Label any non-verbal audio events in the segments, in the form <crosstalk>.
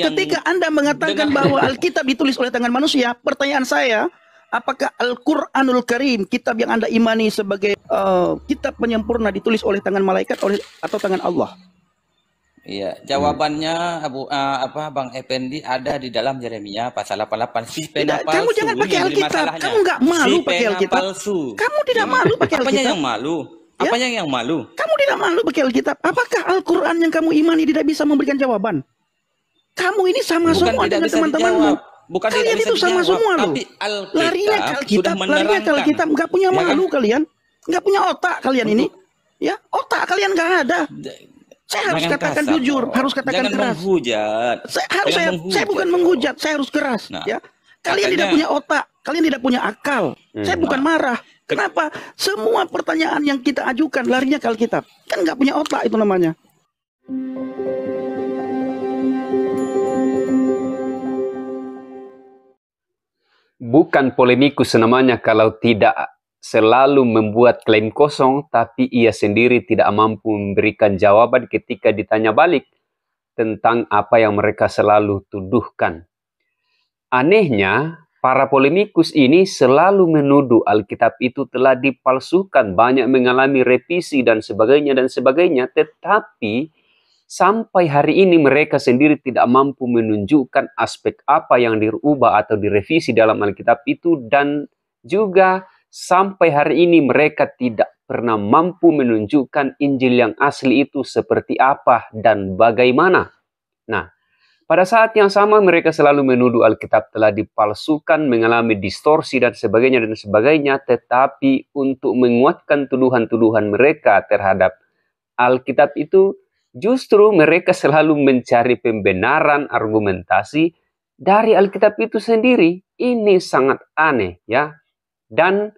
yang Ketika Anda mengatakan dengan... <laughs> bahwa Alkitab ditulis oleh tangan manusia, pertanyaan saya, apakah Al-Qur'anul Karim, kitab yang Anda imani sebagai uh, kitab penyempurna ditulis oleh tangan malaikat oleh atau tangan Allah? Iya, jawabannya Abu uh, apa Bang Effendi ada di dalam Yeremia pasal 88 si pena tidak, palsu. Kamu jangan pakai Alkitab. Kamu nggak malu si pakai Alkitab. Kamu tidak hmm. malu pakai Alkitab. Apanya yang malu? Ya? Apanya yang malu? Kamu tidak malu pakai Alkitab. Apakah Al-Qur'an yang kamu imani tidak bisa memberikan jawaban? Kamu ini sama Bukan semua dengan teman-temanmu. Bukan kalian itu sama dijawab, semua loh. Larinya kalau kita, larinya kalau kita Nggak punya ya kan? malu kan? kalian. Nggak punya otak kalian ini. Ya, otak kalian nggak ada. Saya harus katakan kasar, jujur, bro. harus katakan jangan keras. Menghujat. Saya, harus saya, menghujat, saya bukan bro. menghujat, saya harus keras. Nah, ya, kalian katanya, tidak punya otak, kalian tidak punya akal. Hmm, saya bukan marah. Kenapa? Semua pertanyaan yang kita ajukan larinya kalau kita, Kan nggak punya otak itu namanya. bukan polemikus namanya kalau tidak selalu membuat klaim kosong, tapi ia sendiri tidak mampu memberikan jawaban ketika ditanya balik tentang apa yang mereka selalu tuduhkan. Anehnya, para polemikus ini selalu menuduh Alkitab itu telah dipalsukan, banyak mengalami revisi dan sebagainya dan sebagainya, tetapi Sampai hari ini mereka sendiri tidak mampu menunjukkan aspek apa yang dirubah atau direvisi dalam Alkitab itu dan juga sampai hari ini mereka tidak pernah mampu menunjukkan Injil yang asli itu seperti apa dan bagaimana. Nah, pada saat yang sama mereka selalu menuduh Alkitab telah dipalsukan, mengalami distorsi dan sebagainya dan sebagainya, tetapi untuk menguatkan tuduhan-tuduhan mereka terhadap Alkitab itu Justru mereka selalu mencari pembenaran argumentasi dari Alkitab itu sendiri. Ini sangat aneh ya. Dan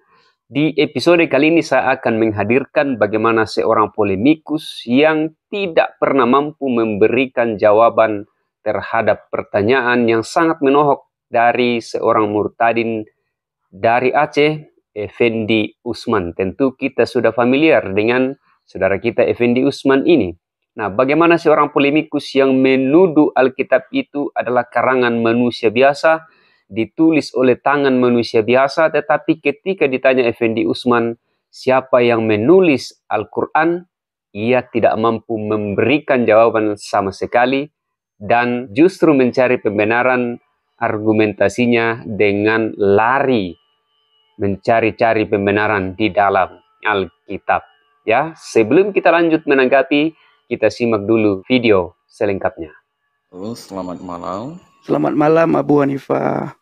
di episode kali ini saya akan menghadirkan bagaimana seorang polemikus yang tidak pernah mampu memberikan jawaban terhadap pertanyaan yang sangat menohok dari seorang murtadin dari Aceh, Effendi Usman. Tentu kita sudah familiar dengan saudara kita Effendi Usman ini. Nah, bagaimana seorang polemikus yang menuduh Alkitab itu adalah karangan manusia biasa, ditulis oleh tangan manusia biasa, tetapi ketika ditanya Effendi Usman, siapa yang menulis Al-Quran, ia tidak mampu memberikan jawaban sama sekali dan justru mencari pembenaran argumentasinya dengan lari mencari-cari pembenaran di dalam Alkitab. Ya, sebelum kita lanjut menanggapi kita simak dulu video selengkapnya. Halo, selamat malam. Selamat malam Abu Hanifah.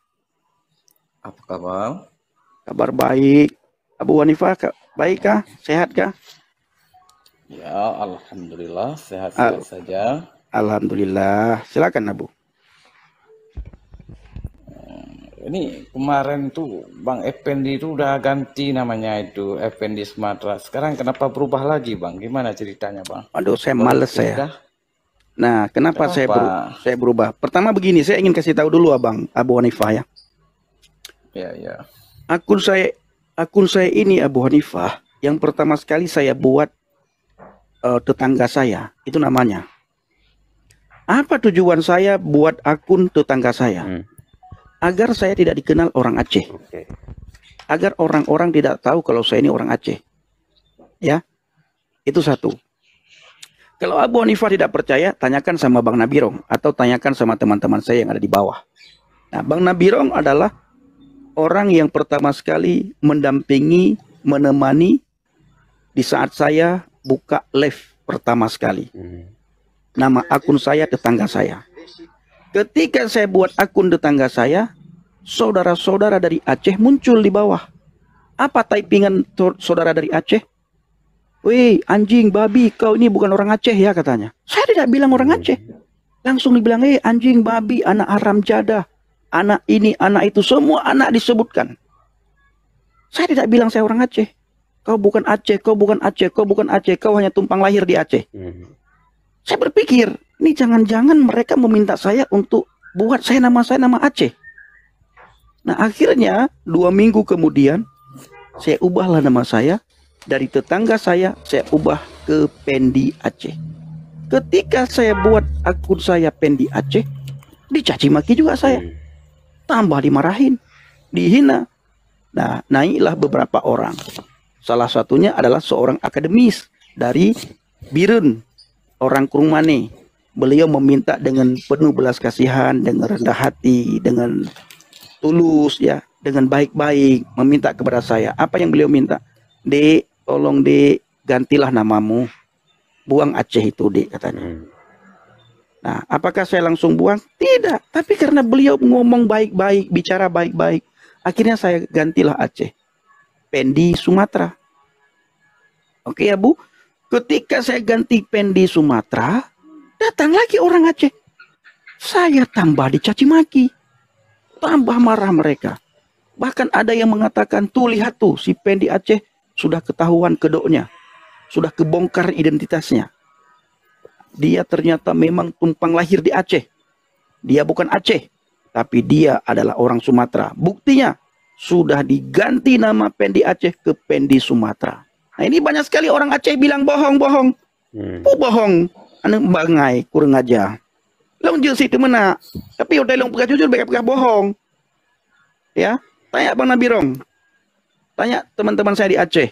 Apa kabar? Kabar baik. Abu Hanifah baik kah? Sehat kah? Ya, alhamdulillah sehat-sehat Al saja. Alhamdulillah. Silakan Abu ini kemarin tuh Bang Effendi itu udah ganti namanya itu Effendi Sumatera. Sekarang kenapa berubah lagi Bang? Gimana ceritanya Bang? Aduh saya males saya. Nah kenapa, kenapa? Saya, beru saya berubah? Pertama begini, saya ingin kasih tahu dulu Abang Abu Hanifah ya. Ya ya. Akun saya akun saya ini Abu Hanifah yang pertama sekali saya buat uh, tetangga saya itu namanya. Apa tujuan saya buat akun tetangga saya? Hmm agar saya tidak dikenal orang Aceh. Agar orang-orang tidak tahu kalau saya ini orang Aceh. Ya. Itu satu. Kalau Abu Hanifah tidak percaya, tanyakan sama Bang Nabirong atau tanyakan sama teman-teman saya yang ada di bawah. Nah, Bang Nabirong adalah orang yang pertama sekali mendampingi, menemani di saat saya buka live pertama sekali. Hmm. Nama akun saya tetangga saya. Ketika saya buat akun tetangga saya, saudara-saudara dari Aceh muncul di bawah. Apa typingan saudara dari Aceh? Wih, anjing, babi, kau ini bukan orang Aceh ya katanya. Saya tidak bilang orang Aceh. Langsung dibilang, eh anjing, babi, anak haram jadah, anak ini, anak itu, semua anak disebutkan. Saya tidak bilang saya orang Aceh. Kau bukan Aceh, kau bukan Aceh, kau bukan Aceh, kau hanya tumpang lahir di Aceh. Hmm. Saya berpikir, ini jangan-jangan mereka meminta saya untuk buat saya nama saya nama Aceh. Nah akhirnya dua minggu kemudian saya ubahlah nama saya dari tetangga saya saya ubah ke Pendi Aceh. Ketika saya buat akun saya Pendi Aceh dicaci maki juga saya. Iya. Tambah dimarahin, dihina. Nah naiklah beberapa orang. Salah satunya adalah seorang akademis dari Birun, orang Kurumane beliau meminta dengan penuh belas kasihan, dengan rendah hati, dengan tulus ya, dengan baik-baik meminta kepada saya. Apa yang beliau minta? D, tolong D, gantilah namamu. Buang Aceh itu D katanya. Hmm. Nah, apakah saya langsung buang? Tidak, tapi karena beliau ngomong baik-baik, bicara baik-baik, akhirnya saya gantilah Aceh. Pendi Sumatera. Oke ya Bu, ketika saya ganti Pendi Sumatera, Datang lagi orang Aceh. Saya tambah dicaci maki. Tambah marah mereka. Bahkan ada yang mengatakan, tuh lihat tuh si Pendy Aceh sudah ketahuan kedoknya. Sudah kebongkar identitasnya. Dia ternyata memang tumpang lahir di Aceh. Dia bukan Aceh. Tapi dia adalah orang Sumatera. Buktinya sudah diganti nama Pendi Aceh ke Pendi Sumatera. Nah ini banyak sekali orang Aceh bilang bohong-bohong. Hmm. Pu bohong anu bangai kurang aja. Long je situ mana. Tapi udah long pergi jujur pegang bohong. Ya, tanya Bang Nabirong. Tanya teman-teman saya di Aceh.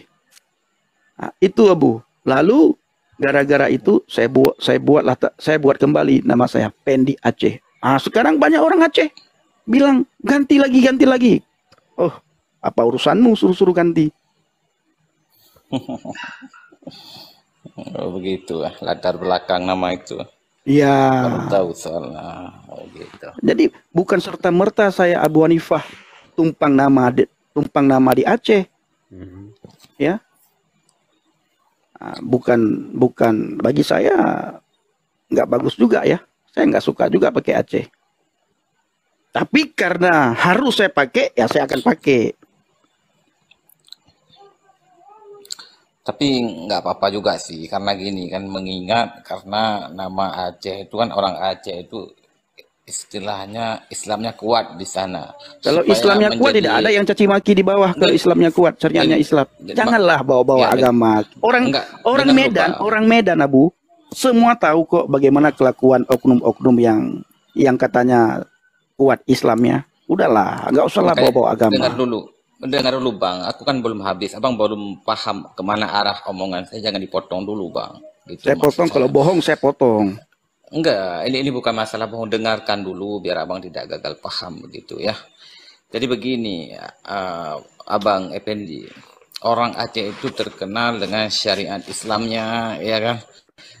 Nah, itu Abu. Lalu gara-gara itu saya buat saya buatlah saya buat kembali nama saya Pendi Aceh. Ah, sekarang banyak orang Aceh bilang ganti lagi ganti lagi. Oh, apa urusanmu suruh-suruh ganti? <laughs> Oh, begitu latar belakang nama itu. Iya. tahu soalnya. Oh, gitu. Jadi bukan serta merta saya Abu Hanifah tumpang nama di, tumpang nama di Aceh. Mm-hmm. Ya. Ah, bukan bukan bagi saya nggak bagus juga ya. Saya nggak suka juga pakai Aceh. Tapi karena harus saya pakai, ya saya akan pakai. Tapi nggak apa-apa juga sih, karena gini kan mengingat karena nama Aceh itu kan orang Aceh itu istilahnya Islamnya kuat di sana. Kalau Islamnya menjadi... kuat tidak ada yang caci maki di bawah kalau Islamnya kuat, ceriannya iya. Islam. Janganlah bawa-bawa ya, agama. Orang enggak, orang Medan, lupa. orang Medan Abu, semua tahu kok bagaimana kelakuan oknum-oknum yang yang katanya kuat Islamnya. Udahlah, nggak usahlah bawa-bawa agama. Dengar dulu, mendengar dulu bang, aku kan belum habis, abang belum paham kemana arah omongan saya, jangan dipotong dulu bang. Gitu, saya potong saya. kalau bohong saya potong. Enggak, ini ini bukan masalah bohong, dengarkan dulu biar abang tidak gagal paham begitu ya. Jadi begini, uh, abang Effendi, orang Aceh itu terkenal dengan syariat Islamnya, ya kan?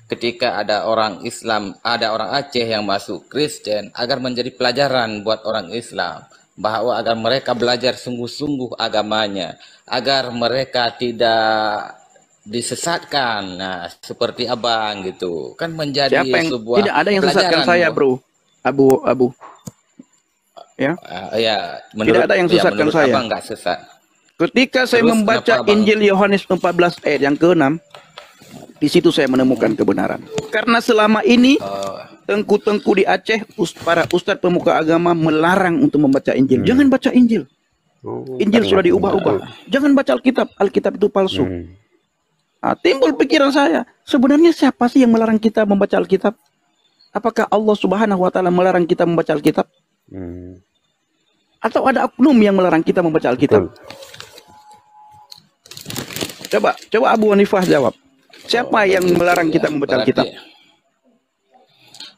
Ketika ada orang Islam, ada orang Aceh yang masuk Kristen agar menjadi pelajaran buat orang Islam bahwa agar mereka belajar sungguh-sungguh agamanya, agar mereka tidak disesatkan. Nah, seperti abang gitu. Kan menjadi Siapa yang, sebuah Tidak ada yang sesatkan saya, Bro. Abu Abu. Ya. Uh, ya, menurut, tidak ada yang iya, sesatkan ya, saya. Abang sesat. Ketika saya Terus membaca Injil Yohanes 14 ayat yang ke-6, di situ saya menemukan kebenaran. Karena selama ini oh tengku-tengku di Aceh para ustadz pemuka agama melarang untuk membaca Injil. Hmm. Jangan baca Injil. Oh. Injil sudah diubah-ubah. Jangan baca Alkitab. Alkitab itu palsu. Hmm. Nah, timbul pikiran saya, sebenarnya siapa sih yang melarang kita membaca Alkitab? Apakah Allah Subhanahu wa taala melarang kita membaca Alkitab? Hmm. Atau ada oknum yang melarang kita membaca Alkitab? Coba, coba Abu Hanifah jawab. Siapa oh, yang melarang kita membaca Alkitab? Ya.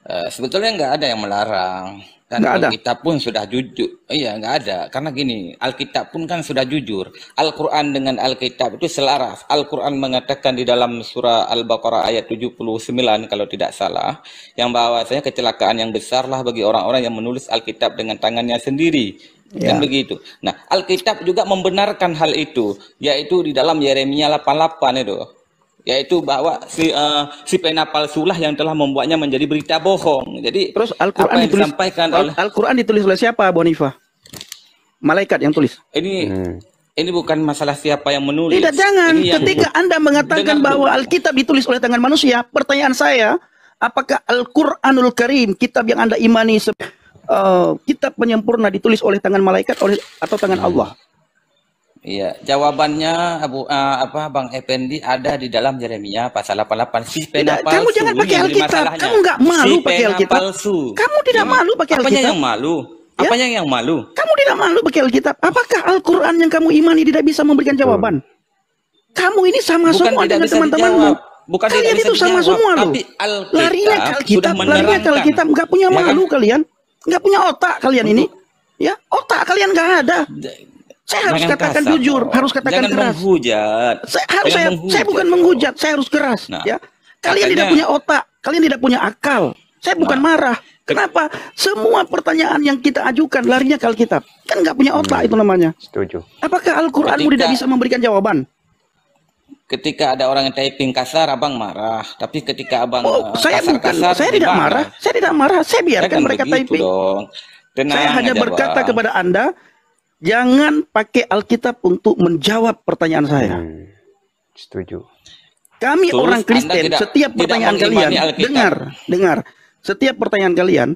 Eh, sebetulnya nggak ada yang melarang dan ada. Alkitab pun sudah jujur. Iya, nggak ada. Karena gini, Alkitab pun kan sudah jujur. Al-Quran dengan Alkitab itu selaras. Al-Quran mengatakan di dalam surah Al-Baqarah ayat 79 kalau tidak salah, yang bahwasanya kecelakaan yang besarlah bagi orang-orang yang menulis Alkitab dengan tangannya sendiri. Ya. Dan begitu. Nah, Alkitab juga membenarkan hal itu, yaitu di dalam Yeremia 88 itu yaitu bahwa si, uh, si pena palsulah yang telah membuatnya menjadi berita bohong. Jadi terus Al-Qur'an ditulis disampaikan oleh Al-Qur'an ditulis oleh siapa, Bonifa? Malaikat yang tulis. Ini hmm. ini bukan masalah siapa yang menulis. Tidak jangan. Ini Ketika yang... Anda mengatakan Dengan... bahwa Alkitab ditulis oleh tangan manusia, pertanyaan saya, apakah Al-Qur'anul Karim, kitab yang Anda imani uh, kitab penyempurna ditulis oleh tangan malaikat atau tangan hmm. Allah? Iya, jawabannya Abu uh, apa Bang Effendi ada di dalam Yeremia pasal 88 si pena tidak, palsu. Kamu jangan pakai Alkitab. Kamu nggak malu si pakai Alkitab. Kamu tidak ya. malu pakai Alkitab. apa yang malu? Ya? Apanya yang malu? Kamu tidak malu pakai Alkitab. Apakah Al-Qur'an yang kamu imani tidak bisa memberikan jawaban? Kamu ini sama Bukan semua dengan teman-temanmu. Bukan kalian itu sama dijawab, semua loh. Larinya ke Alkitab, larinya ke Alkitab, Enggak punya ya kan? malu kan? kalian, Enggak punya otak kalian ini, ya otak kalian enggak ada. Saya harus katakan kasar, jujur, kok. harus katakan jangan keras. Menghujat. Saya harus saya, menghujat, saya bukan menghujat, saya harus keras. Nah, ya, kalian katanya, tidak punya otak, kalian tidak punya akal. Saya bukan nah, marah. Kenapa? Semua pertanyaan yang kita ajukan larinya ke Alkitab. Kan nggak punya otak hmm, itu namanya. Setuju. Apakah Al-Qur'anmu tidak bisa memberikan jawaban? Ketika ada orang yang typing kasar, abang marah. Tapi ketika abang oh, eh, saya bukan, kasar, saya tidak marah. marah. Saya tidak marah. Saya biarkan kan mereka typing. Dong. Tenang saya hanya berkata kepada anda, Jangan pakai Alkitab untuk menjawab pertanyaan saya. Hmm, setuju. Kami Terus orang Kristen, tidak, setiap pertanyaan kalian, dengar, dengar. Setiap pertanyaan kalian,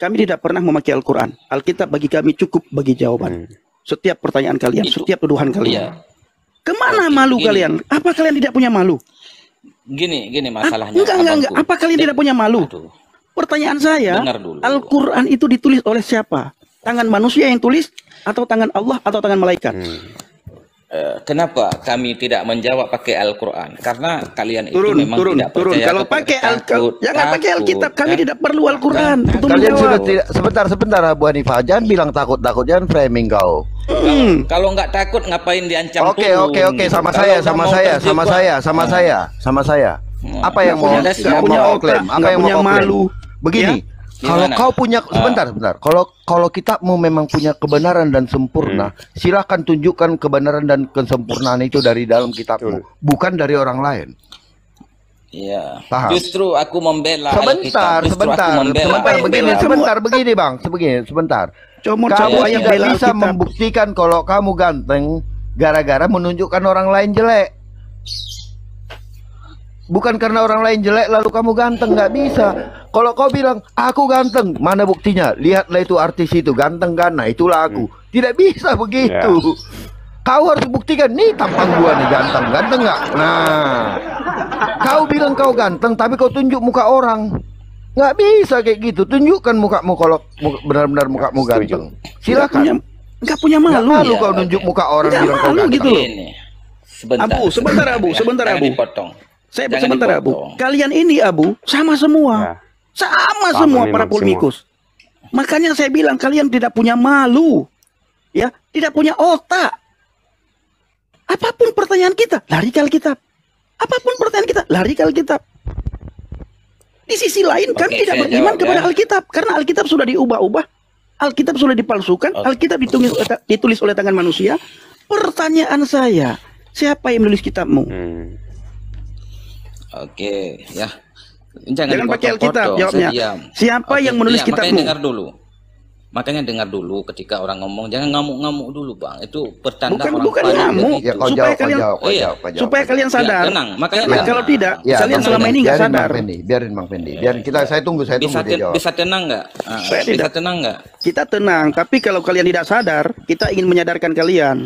kami tidak pernah memakai Al-Quran. Alkitab bagi kami cukup bagi jawaban. Hmm. Setiap pertanyaan kalian, Itu, setiap tuduhan iya. kalian. Iya. Kemana malu gini. kalian? Apa kalian tidak punya malu? Gini, gini masalahnya. Enggak, enggak, enggak. Apa kalian iya. tidak punya malu? Aduh. Pertanyaan saya, Al-Quran itu ditulis oleh siapa? Tangan manusia yang tulis atau tangan Allah atau tangan malaikat? Hmm eh, kenapa kami tidak menjawab pakai Al-Quran? Karena kalian itu turun, memang turun, tidak turun. percaya Kalau pakai Al-Quran, ya jangan pakai Alkitab. Kami ya? tidak perlu Al-Quran. Nah, kalian sudah tidak. Sebentar, sebentar, Abu Hanifah. Jangan bilang takut-takut. Jangan framing kau. Hmm. Kalau nggak takut, ngapain diancam? Oke, oke, oke. Sama, saya sama saya sama, saya, sama saya, sama saya, sama saya, sama saya. Apa yang mau, yang mau klaim? Apa yang mau malu? Begini, ya? Kalau kau punya ah. sebentar, uh, sebentar. Kalau kalau kita mau memang punya kebenaran dan sempurna, hmm. silahkan tunjukkan kebenaran dan kesempurnaan itu dari dalam kitabmu, bukan dari orang lain. Iya. Paham? Justru aku membela Sebentar, sebentar, membela sebentar begini, sebentar begini, Bang, sebegini, sebentar. Cuma kamu ya, tidak bisa kita. membuktikan kalau kamu ganteng gara-gara menunjukkan orang lain jelek. Bukan karena orang lain jelek lalu kamu ganteng nggak bisa. Kalau kau bilang aku ganteng, mana buktinya? Lihatlah itu artis itu ganteng kan? Nah itulah aku. Hmm. Tidak bisa begitu. Yeah. Kau harus buktikan nih tampang gua nih ganteng, ganteng nggak? Nah, kau bilang kau ganteng tapi kau tunjuk muka orang. Nggak bisa kayak gitu. Tunjukkan mukamu kalau benar-benar mukamu ganteng. Silakan. Nggak punya, punya malu. Nggak malu ya, kau nunjuk muka orang bilang kau ganteng. gitu loh. Sebentar. Abu, sebentar Abu, sebentar Abu. Potong. Saya Jangan sebentar dipotong. Abu. Kalian ini Abu sama semua. Ya. sama, sama semua para polemikus. Makanya saya bilang kalian tidak punya malu. Ya, tidak punya otak. Apapun pertanyaan kita, lari ke Alkitab. Apapun pertanyaan kita, lari ke Alkitab. Di sisi lain Oke, kami tidak beriman kepada ya. Alkitab karena Alkitab sudah diubah-ubah, Alkitab sudah dipalsukan, Alkitab ditulis ditulis oleh tangan manusia. Pertanyaan saya, siapa yang menulis kitabmu? Hmm. Oke, ya. Jangan, Jangan pakai Alkitab jawabnya. Siapa Oke, yang menulis ya, kitabmu? Makanya dengar dulu. Makanya dengar dulu ketika orang ngomong, jangan ngamuk-ngamuk dulu, Bang. Itu pertanda bukan, orang bukan ngamuk. Gitu. Ya, supaya jawab, kalian oh, iya. jawab, supaya jawab, kalian iya, sadar. Ya, tenang, makanya ya, kalau tidak, ya, kalian selama ini nggak sadar. Bang Fendi, biarin Bang Fendi. Biarin kita saya tunggu, saya bisa tunggu Bisa tenang nggak? Ah, saya bisa tidak. tenang nggak? Kita tenang, tapi kalau kalian tidak sadar, kita ingin menyadarkan kalian.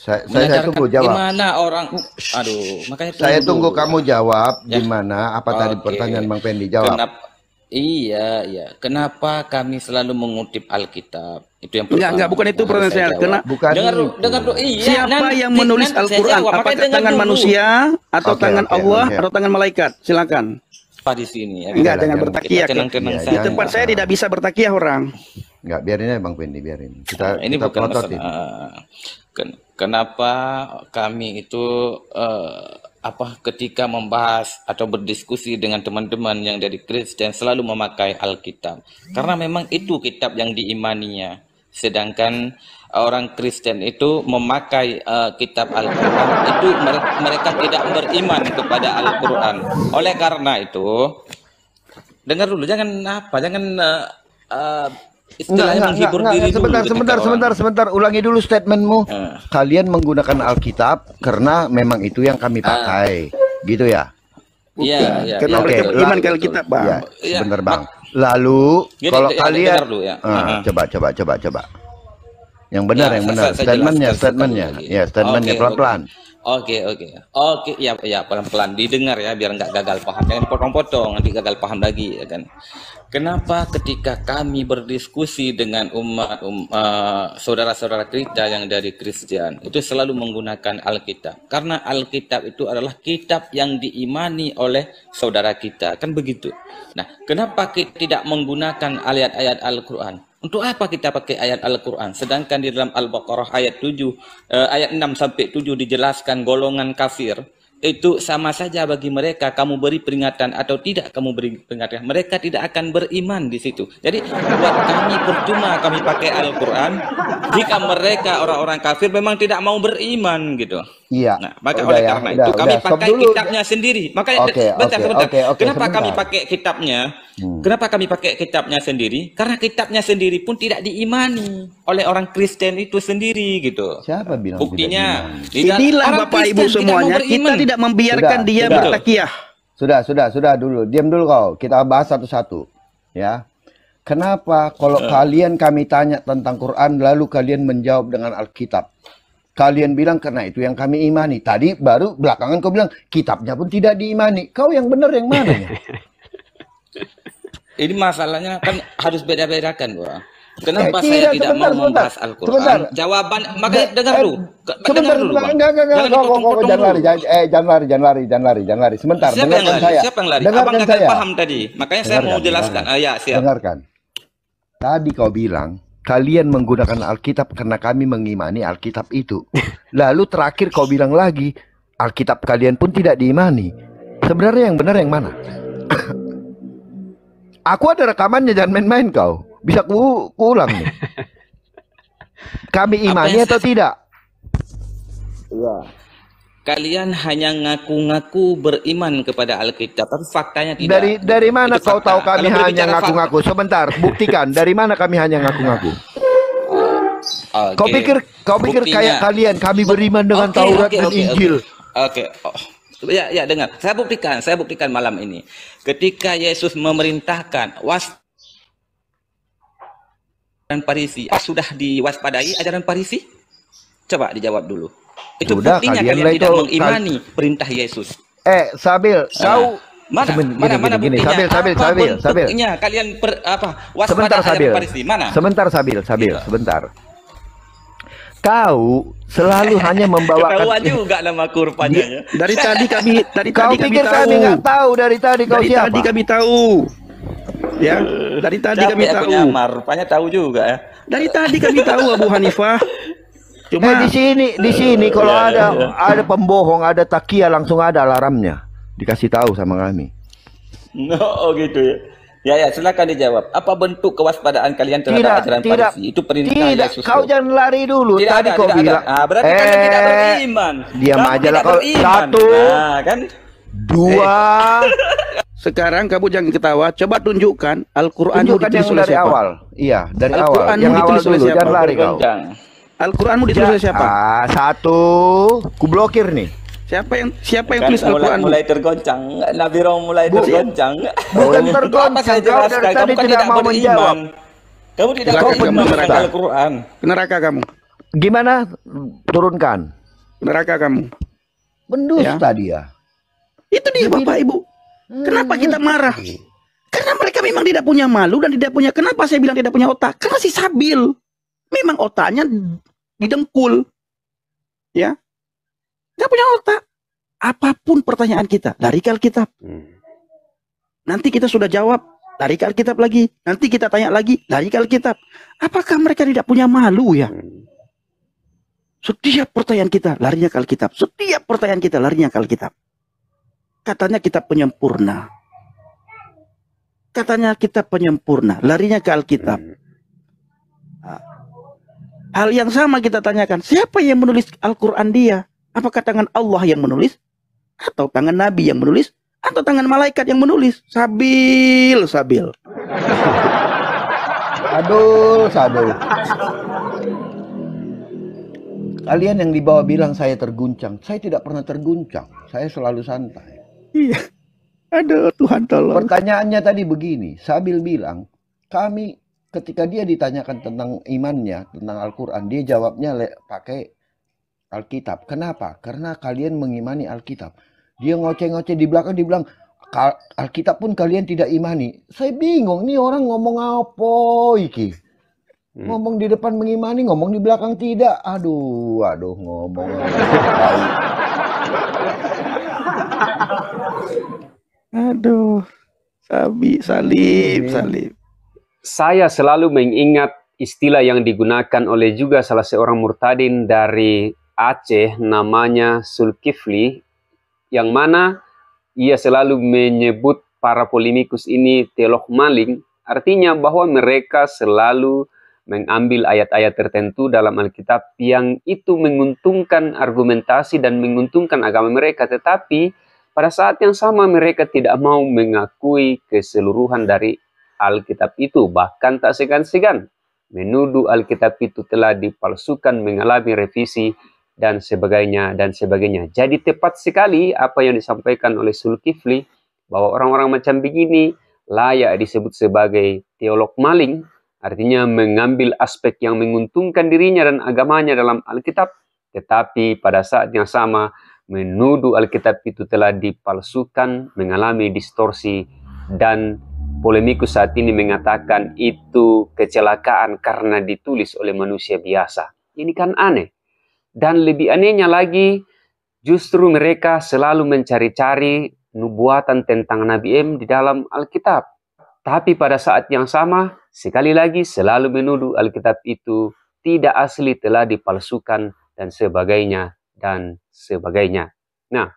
Saya, saya, tunggu jawab. Gimana orang? Aduh, makanya tunggu. Saya tunggu kamu jawab ya. gimana apa okay. tadi pertanyaan Bang Pendi jawab. Kenapa, iya, iya. Kenapa kami selalu mengutip Alkitab? Itu yang pertama. Enggak, enggak, bukan itu pertanyaan saya. Karena bukan dengar itu. dengar dulu. Iya, Siapa nanti, yang menulis Al-Qur'an? Apakah tangan dulu. manusia atau okay, tangan okay, Allah okay. atau tangan malaikat? Silakan. Pak di sini ya. Enggak, jangan bertakiyah. ya, Di tempat saya tidak bisa bertakiyah orang. Enggak, biarin aja Bang Pendi, biarin. Kita nah, ini kita bukan masalah. Ken kenapa kami itu uh, apa ketika membahas atau berdiskusi dengan teman-teman yang dari Kristen selalu memakai Alkitab karena memang itu kitab yang diimaninya sedangkan eh, orang Kristen itu memakai uh, kitab Alkitab quran itu mereka tidak beriman kepada Al-Qur'an oleh karena itu dengar dulu jangan apa jangan uh, uh, Enggak, enggak, enggak, diri enggak, sebentar, dulu sebentar, sebentar, sebentar, ulangi dulu statementmu. Uh. Kalian menggunakan Alkitab karena memang itu yang kami ah. pakai, uh. gitu ya? Iya, iya. iya. oke iman mereka okay. Alkitab, Bang. Ya, Bang. Lalu Gini, kalau ya, kalian dulu, ya. Uh, uh coba coba coba coba. Yang benar, ya, yang benar. Statementnya, statementnya. Ya, statementnya pelan-pelan. Okay, Oke oke oke ya ya pelan-pelan didengar ya biar nggak gagal paham jangan potong-potong nanti gagal paham lagi ya kan. Kenapa ketika kami berdiskusi dengan umat um, uh, saudara-saudara kita yang dari Kristen itu selalu menggunakan Alkitab karena Alkitab itu adalah kitab yang diimani oleh saudara kita kan begitu. Nah kenapa kita tidak menggunakan ayat-ayat Al-Quran? Untuk apa kita pakai ayat Al-Quran? Sedangkan di dalam Al-Baqarah ayat 7, eh, ayat 6 sampai 7 dijelaskan golongan kafir. Itu sama saja bagi mereka kamu beri peringatan atau tidak kamu beri peringatan. Mereka tidak akan beriman di situ. Jadi buat kami percuma kami pakai Al-Quran jika mereka orang-orang kafir memang tidak mau beriman gitu. Iya. Nah, maka oleh ya, karena udah, itu kami pakai dulu. kitabnya sendiri. Maka okay, bentar, okay, bentar. Okay, okay, Kenapa sebentar. kami pakai kitabnya? Hmm. Kenapa kami pakai kitabnya sendiri? Karena kitabnya sendiri pun tidak diimani oleh orang Kristen itu sendiri gitu. Siapa bilang Buktinya tidak Inilah Bapak Kristen Ibu semuanya, tidak kita tidak membiarkan sudah, dia bertakiah. Sudah, sudah, sudah dulu. Diam dulu kau. Kita bahas satu-satu. Ya. Kenapa kalau eh. kalian kami tanya tentang Quran lalu kalian menjawab dengan Alkitab? Kalian bilang karena itu yang kami imani. Tadi baru belakangan kau bilang kitabnya pun tidak diimani. Kau yang benar yang mana ya? Ini masalahnya kan harus beda-bedakan, Bro. Kenapa eh, saya tidak, tidak sebentar, mau membahas Al-Quran? Jawaban, makanya eh, dengar dulu. Sebentar, dulu, Enggak, enggak, enggak. Jangan, kok, kok, jangan lari, jangan, eh, jangan lari, jangan lari, jangan lari, jangan lari. Sebentar, siapa dengarkan yang lari? saya. Siapa yang lari? Dengarkan Abang saya. paham tadi. Makanya dengarkan, saya mau jelaskan. Ah, ya, siap. Dengarkan. Tadi kau bilang, kalian menggunakan Alkitab karena kami mengimani Alkitab itu. <laughs> Lalu terakhir kau bilang lagi, Alkitab kalian pun tidak diimani. Sebenarnya yang benar yang mana? <coughs> Aku ada rekamannya jangan main-main kau. Bisa ku, ulang <laughs> Kami imani atau tidak? Iya kalian hanya ngaku-ngaku beriman kepada Alkitab, tapi faktanya tidak. Dari dari mana kau fakta. tahu kami Kalau hanya ngaku-ngaku? Sebentar, buktikan. Dari mana kami hanya ngaku-ngaku? Okay. Kau pikir kau pikir kayak kalian kami beriman dengan okay, Taurat okay, dan okay, Injil. Oke. Okay. Okay. Oh. Ya, ya dengar. Saya buktikan, saya buktikan malam ini. Ketika Yesus memerintahkan was dan Parisi, sudah diwaspadai ajaran Parisi? Coba dijawab dulu. Itu Udah, buktinya kalian, tidak mengimani perintah Yesus. Eh, Sabil, nah. kau mana Semen, mana gini, mana gini, Sabil, Sabil, apa Sabil, Sabil. kalian per, apa? sebentar Sabil. Mana? Sebentar Sabil, Sabil, gitu. sebentar. Kau selalu <laughs> hanya membawa Ketahuan juga nama kurvanya ya. Dari tadi kami <laughs> dari kau tadi pikir kami tahu. nggak tahu dari tadi kau dari siapa? Dari tadi kami tahu. Ya, dari tadi Capek kami tahu. rupanya tahu juga ya. Dari tadi kami tahu Abu Hanifah. <laughs> Cuma eh, di sini di eh, sini kalau iya, ada iya, iya. ada pembohong, ada takia langsung ada alarmnya. Dikasih tahu sama kami. No, <laughs> oh gitu ya. Ya ya, silakan dijawab. Apa bentuk kewaspadaan kalian terhadap tidak, ajaran tidak, Parisi? Itu perintah tidak, Yesus. Kau jangan lari dulu. Tidak Tadi ada, kau tidak bilang. Ada. Ah, berarti eh, kalian tidak beriman. Diam aja lah kau. Satu. Nah, kan? Dua. Eh. <laughs> Sekarang kamu jangan ketawa, coba tunjukkan Al-Qur'an ditulis oleh siapa. awal. Iya, dari Al awal. Yang awal dulu, jangan lari kau. Jangan. Al-Quranmu ya, ditulis oleh siapa? Ah, satu. Ku blokir nih. Siapa yang siapa yang kan, tulis Al-Quran? Mulai, mulai tergoncang. Nabi Rom mulai Bu, tergoncang. <laughs> Bukan tergoncang. Kau dari tadi kan tidak mau menjawab. Kamu tidak mau menjawab Al-Quran. Neraka kamu. Gimana turunkan? Neraka kamu. Ya. tadi ya. ya. Itu dia Bapak Ibu. Hmm. Kenapa kita marah? Karena mereka memang tidak punya malu dan tidak punya kenapa saya bilang tidak punya otak? Karena si Sabil memang otaknya didengkul. Ya. Enggak punya otak. Apapun pertanyaan kita, dari ke Alkitab. Hmm. Nanti kita sudah jawab, dari ke Alkitab lagi. Nanti kita tanya lagi, dari ke Alkitab. Apakah mereka tidak punya malu ya? Hmm. Setiap pertanyaan kita larinya ke Alkitab. Setiap pertanyaan kita larinya ke Alkitab. Katanya kita penyempurna. Katanya kita penyempurna, larinya ke Alkitab. Hal yang sama kita tanyakan, siapa yang menulis Al-Quran dia? Apakah tangan Allah yang menulis? Atau tangan Nabi yang menulis? Atau tangan malaikat yang menulis? Sabil, sabil. <laughs> Aduh, sabil. Kalian yang di bawah bilang saya terguncang. Saya tidak pernah terguncang. Saya selalu santai. Iya. Aduh, Tuhan tolong. Pertanyaannya tadi begini. Sabil bilang, kami ketika dia ditanyakan tentang imannya, tentang Al-Quran, dia jawabnya pakai Alkitab. Kenapa? Karena kalian mengimani Alkitab. Dia ngoceh-ngoceh di belakang, dibilang Alkitab pun kalian tidak imani. Saya bingung, nih orang ngomong apa iki? Hmm. Ngomong di depan mengimani, ngomong di belakang tidak. Aduh, aduh ngomong. aduh, sabi, salib, iya. salib saya selalu mengingat istilah yang digunakan oleh juga salah seorang murtadin dari Aceh namanya Sulkifli yang mana ia selalu menyebut para polemikus ini teolog maling artinya bahwa mereka selalu mengambil ayat-ayat tertentu dalam Alkitab yang itu menguntungkan argumentasi dan menguntungkan agama mereka tetapi pada saat yang sama mereka tidak mau mengakui keseluruhan dari Alkitab itu, bahkan tak segan-segan menuduh Alkitab itu telah dipalsukan, mengalami revisi, dan sebagainya, dan sebagainya. Jadi tepat sekali apa yang disampaikan oleh Sulkifli, bahwa orang-orang macam begini layak disebut sebagai teolog maling, artinya mengambil aspek yang menguntungkan dirinya dan agamanya dalam Alkitab, tetapi pada saat yang sama menuduh Alkitab itu telah dipalsukan, mengalami distorsi, dan Polemikus saat ini mengatakan itu kecelakaan karena ditulis oleh manusia biasa. Ini kan aneh. Dan lebih anehnya lagi, justru mereka selalu mencari-cari nubuatan tentang Nabi M di dalam Alkitab. Tapi pada saat yang sama, sekali lagi selalu menuduh Alkitab itu tidak asli telah dipalsukan dan sebagainya dan sebagainya. Nah,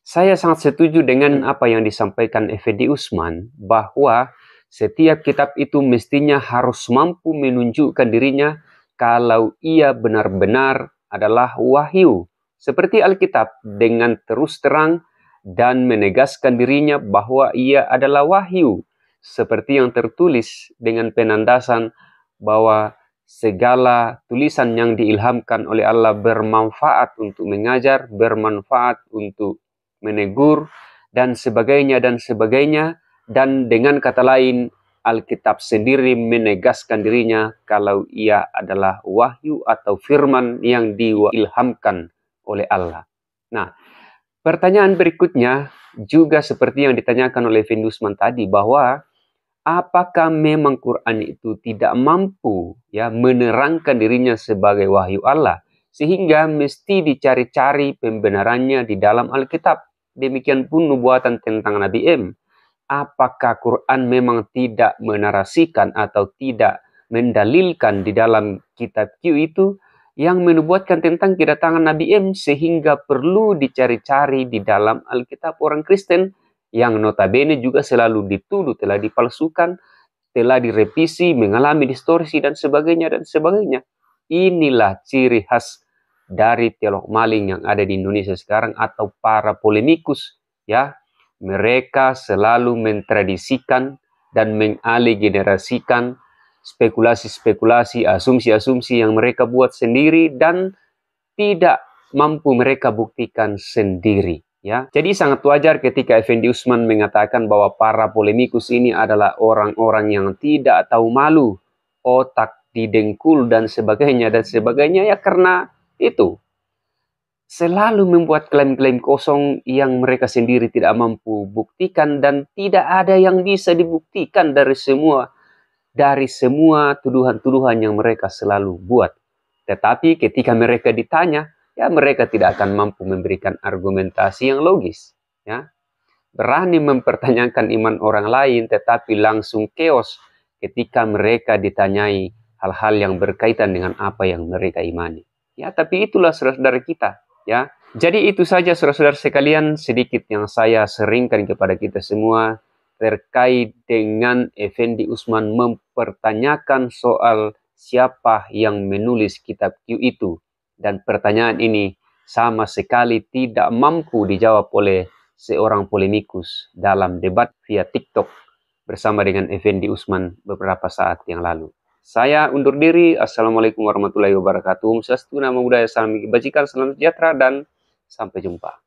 saya sangat setuju dengan apa yang disampaikan Effendi Usman bahwa setiap kitab itu mestinya harus mampu menunjukkan dirinya kalau ia benar-benar adalah wahyu seperti Alkitab dengan terus terang dan menegaskan dirinya bahwa ia adalah wahyu seperti yang tertulis dengan penandasan bahwa segala tulisan yang diilhamkan oleh Allah bermanfaat untuk mengajar, bermanfaat untuk menegur, dan sebagainya, dan sebagainya. Dan dengan kata lain, Alkitab sendiri menegaskan dirinya kalau ia adalah wahyu atau firman yang diwahilhamkan oleh Allah. Nah, pertanyaan berikutnya juga seperti yang ditanyakan oleh Vindusman tadi bahwa apakah memang Quran itu tidak mampu ya menerangkan dirinya sebagai wahyu Allah sehingga mesti dicari-cari pembenarannya di dalam Alkitab. Demikian pun nubuatan tentang Nabi M. Apakah Quran memang tidak menarasikan atau tidak mendalilkan di dalam kitab Q itu yang menubuatkan tentang kedatangan Nabi M sehingga perlu dicari-cari di dalam Alkitab orang Kristen yang notabene juga selalu dituduh telah dipalsukan, telah direvisi, mengalami distorsi dan sebagainya dan sebagainya. Inilah ciri khas dari teolog maling yang ada di Indonesia sekarang atau para polemikus ya mereka selalu mentradisikan dan mengaligenerasikan spekulasi-spekulasi, asumsi-asumsi yang mereka buat sendiri dan tidak mampu mereka buktikan sendiri. Ya, jadi sangat wajar ketika Effendi Usman mengatakan bahwa para polemikus ini adalah orang-orang yang tidak tahu malu, otak didengkul dan sebagainya dan sebagainya ya karena itu selalu membuat klaim-klaim kosong yang mereka sendiri tidak mampu buktikan dan tidak ada yang bisa dibuktikan dari semua dari semua tuduhan-tuduhan yang mereka selalu buat. Tetapi ketika mereka ditanya, ya mereka tidak akan mampu memberikan argumentasi yang logis, ya. Berani mempertanyakan iman orang lain tetapi langsung keos ketika mereka ditanyai hal-hal yang berkaitan dengan apa yang mereka imani ya tapi itulah saudara-saudara kita ya jadi itu saja saudara-saudara sekalian sedikit yang saya seringkan kepada kita semua terkait dengan Effendi Usman mempertanyakan soal siapa yang menulis kitab Q itu dan pertanyaan ini sama sekali tidak mampu dijawab oleh seorang polemikus dalam debat via TikTok bersama dengan Effendi Usman beberapa saat yang lalu. Saya undur diri. Assalamualaikum warahmatullahi wabarakatuh. Selamat nama budaya, salam kebajikan, salam sejahtera, dan sampai jumpa.